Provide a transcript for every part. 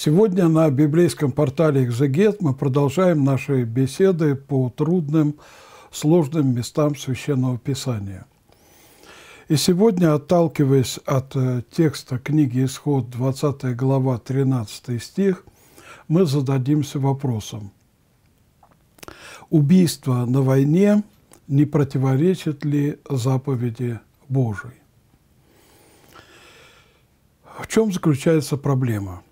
Сегодня на библейском портале «Экзегет» мы продолжаем наши беседы по трудным, сложным местам Священного Писания. И сегодня, отталкиваясь от э, текста книги «Исход», 20 глава, 13 стих, мы зададимся вопросом. Убийство на войне не противоречит ли заповеди Божией? В чем заключается проблема –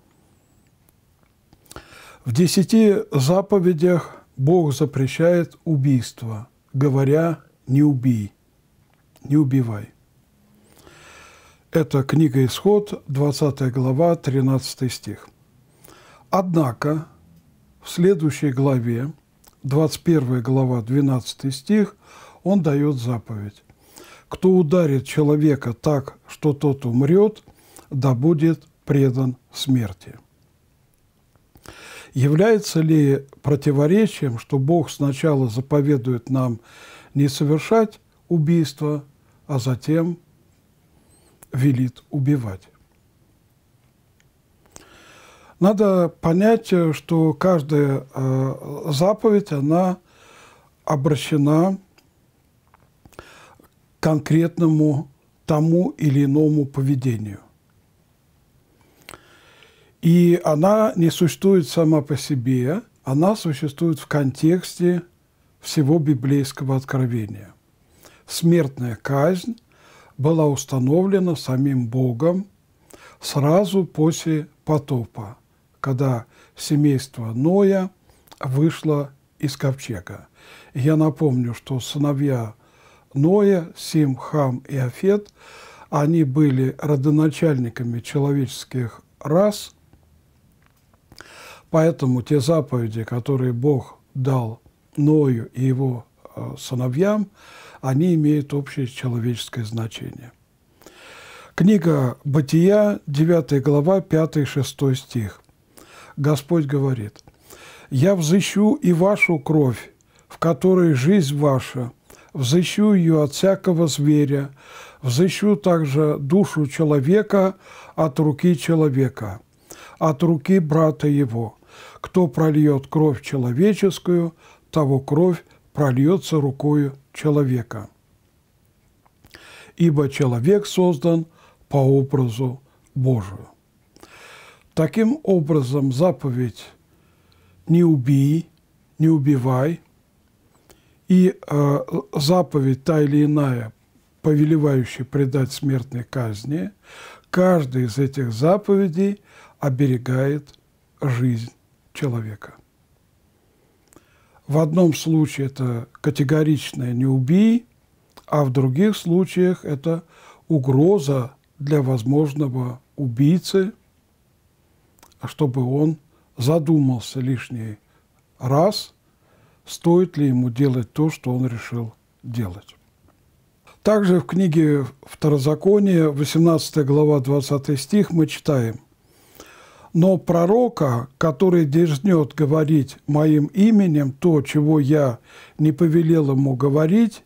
в десяти заповедях Бог запрещает убийство, говоря «не убий», «не убивай». Это книга «Исход», 20 глава, 13 стих. Однако в следующей главе, 21 глава, 12 стих, он дает заповедь. «Кто ударит человека так, что тот умрет, да будет предан смерти». Является ли противоречием, что Бог сначала заповедует нам не совершать убийство, а затем велит убивать? Надо понять, что каждая э, заповедь, она обращена конкретному тому или иному поведению. И она не существует сама по себе, она существует в контексте всего библейского откровения. Смертная казнь была установлена самим Богом сразу после потопа, когда семейство Ноя вышло из ковчега. Я напомню, что сыновья Ноя, Сим, Хам и Афет, они были родоначальниками человеческих рас – Поэтому те заповеди, которые Бог дал Ною и его э, сыновьям, они имеют общее человеческое значение. Книга Бытия, 9 глава, 5-6 стих. Господь говорит, «Я взыщу и вашу кровь, в которой жизнь ваша, взыщу ее от всякого зверя, взыщу также душу человека от руки человека» от руки брата его. Кто прольет кровь человеческую, того кровь прольется рукою человека. Ибо человек создан по образу Божию. Таким образом, заповедь «не убий», «не убивай» и э, заповедь та или иная, повелевающая предать смертной казни, каждый из этих заповедей оберегает жизнь человека. В одном случае это категоричное «не убий, а в других случаях это угроза для возможного убийцы, чтобы он задумался лишний раз, стоит ли ему делать то, что он решил делать. Также в книге «Второзаконие», 18 глава, 20 стих, мы читаем но пророка, который дерзнет говорить моим именем то, чего я не повелел ему говорить,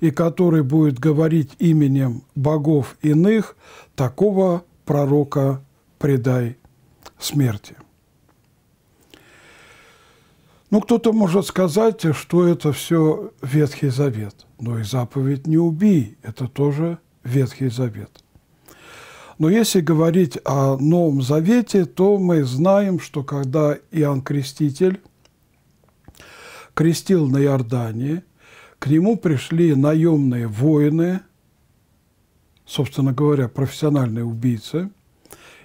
и который будет говорить именем богов иных, такого пророка предай смерти. Ну, кто-то может сказать, что это все Ветхий Завет. Но и заповедь «Не убий» – это тоже Ветхий Завет. Но если говорить о Новом Завете, то мы знаем, что когда Иоанн Креститель крестил на Иордании, к нему пришли наемные воины, собственно говоря, профессиональные убийцы,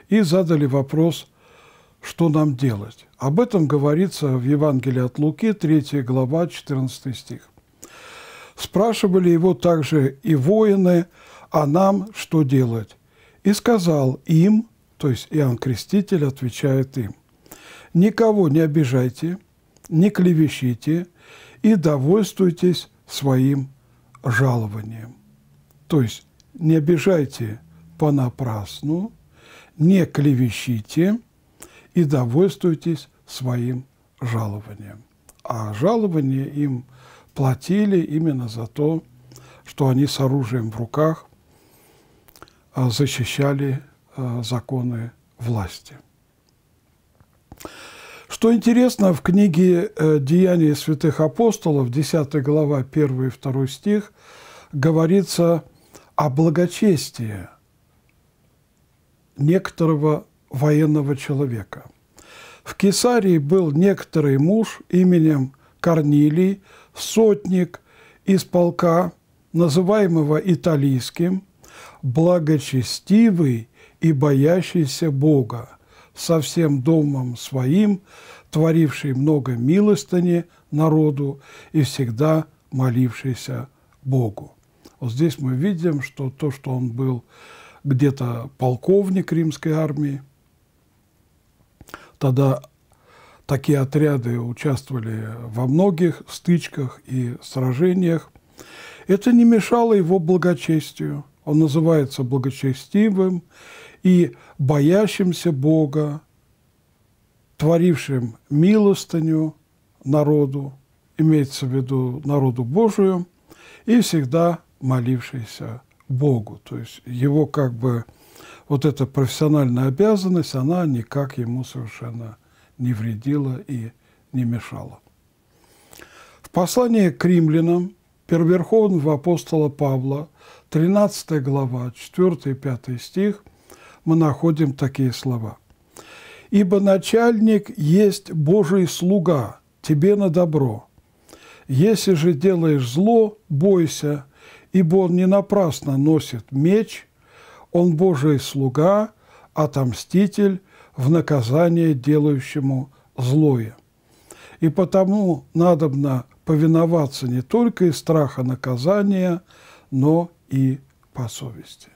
и задали вопрос, что нам делать. Об этом говорится в Евангелии от Луки, 3 глава, 14 стих. Спрашивали его также и воины, а нам что делать? и сказал им, то есть Иоанн Креститель отвечает им, «Никого не обижайте, не клевещите и довольствуйтесь своим жалованием». То есть не обижайте понапрасну, не клевещите и довольствуйтесь своим жалованием. А жалование им платили именно за то, что они с оружием в руках а, защищали а, законы власти. Что интересно, в книге э, «Деяния святых апостолов», 10 глава, 1 и 2 стих, говорится о благочестии некоторого военного человека. В Кесарии был некоторый муж именем Корнилий, сотник из полка, называемого Италийским – благочестивый и боящийся Бога, со всем домом своим, творивший много милостыни народу и всегда молившийся Богу. Вот здесь мы видим, что то, что он был где-то полковник римской армии, тогда такие отряды участвовали во многих стычках и сражениях, это не мешало его благочестию, он называется благочестивым и боящимся Бога, творившим милостыню народу, имеется в виду народу Божию, и всегда молившийся Богу. То есть его как бы вот эта профессиональная обязанность, она никак ему совершенно не вредила и не мешала. В послании к римлянам Первоверховного апостола Павла, 13 глава, 4-5 стих, мы находим такие слова. «Ибо начальник есть Божий слуга, тебе на добро. Если же делаешь зло, бойся, ибо он не напрасно носит меч, он Божий слуга, отомститель в наказание делающему злое. И потому надобно повиноваться не только из страха наказания, но и по совести.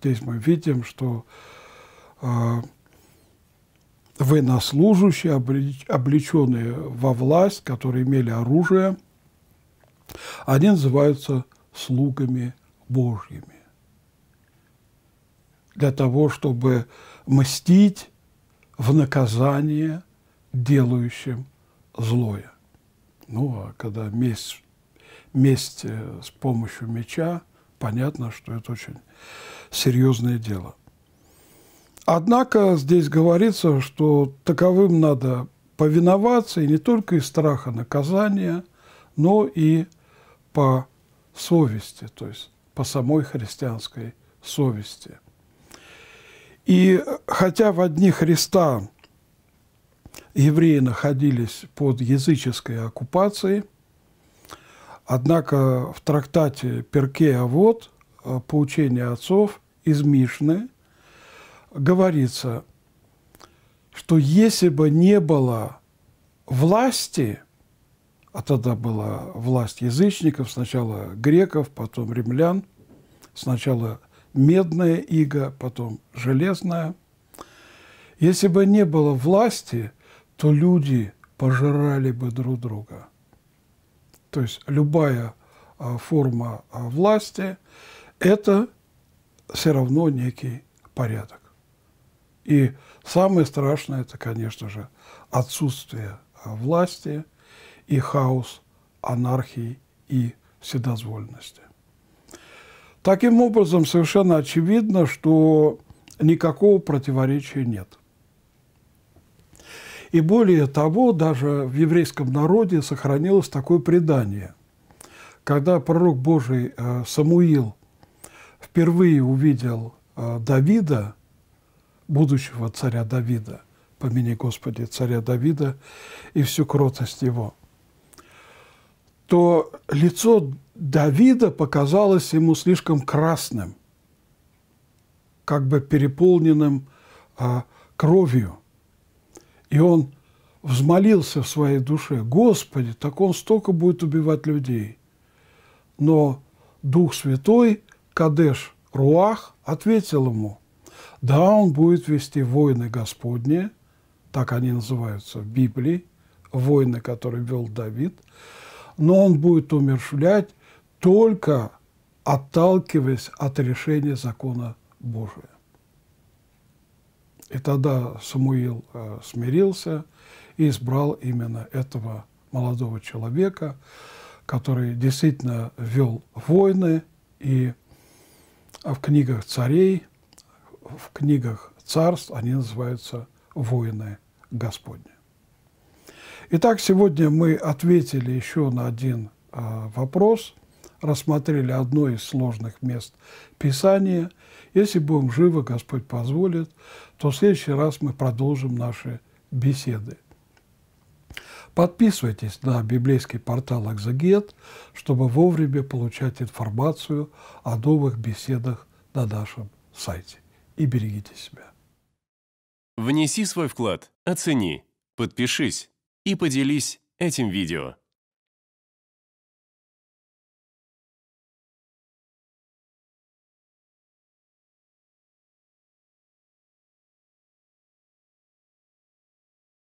Здесь мы видим, что э, а, военнослужащие, облеченные во власть, которые имели оружие, они называются слугами Божьими. Для того, чтобы мстить в наказание делающим злое. Ну, а когда месть, месть э, с помощью меча, понятно, что это очень серьезное дело. Однако здесь говорится, что таковым надо повиноваться и не только из страха наказания, но и по совести, то есть по самой христианской совести. И хотя в одни Христа евреи находились под языческой оккупацией. Однако в трактате Перкея вот э, «Поучение отцов» из Мишны говорится, что если бы не было власти, а тогда была власть язычников, сначала греков, потом римлян, сначала медная ига, потом железная, если бы не было власти – то люди пожирали бы друг друга. То есть любая а, форма а, власти – это все равно некий порядок. И самое страшное – это, конечно же, отсутствие а, власти и хаос анархии и вседозволенности. Таким образом, совершенно очевидно, что никакого противоречия нет – и более того, даже в еврейском народе сохранилось такое предание. Когда пророк Божий э, Самуил впервые увидел э, Давида, будущего царя Давида, помяни Господи, царя Давида и всю кротость его, то лицо Давида показалось ему слишком красным, как бы переполненным э, кровью – и он взмолился в своей душе, «Господи, так он столько будет убивать людей». Но Дух Святой, Кадеш Руах, ответил ему, «Да, он будет вести войны Господние, так они называются в Библии, войны, которые вел Давид, но он будет умершлять только отталкиваясь от решения закона Божия. И тогда Самуил э, смирился и избрал именно этого молодого человека, который действительно вел войны и а, в книгах царей, в книгах царств они называются «Войны Господни». Итак, сегодня мы ответили еще на один а, вопрос – рассмотрели одно из сложных мест Писания. Если будем живы, Господь позволит, то в следующий раз мы продолжим наши беседы. Подписывайтесь на библейский портал «Экзегет», чтобы вовремя получать информацию о новых беседах на нашем сайте. И берегите себя. Внеси свой вклад, оцени, подпишись и поделись этим видео.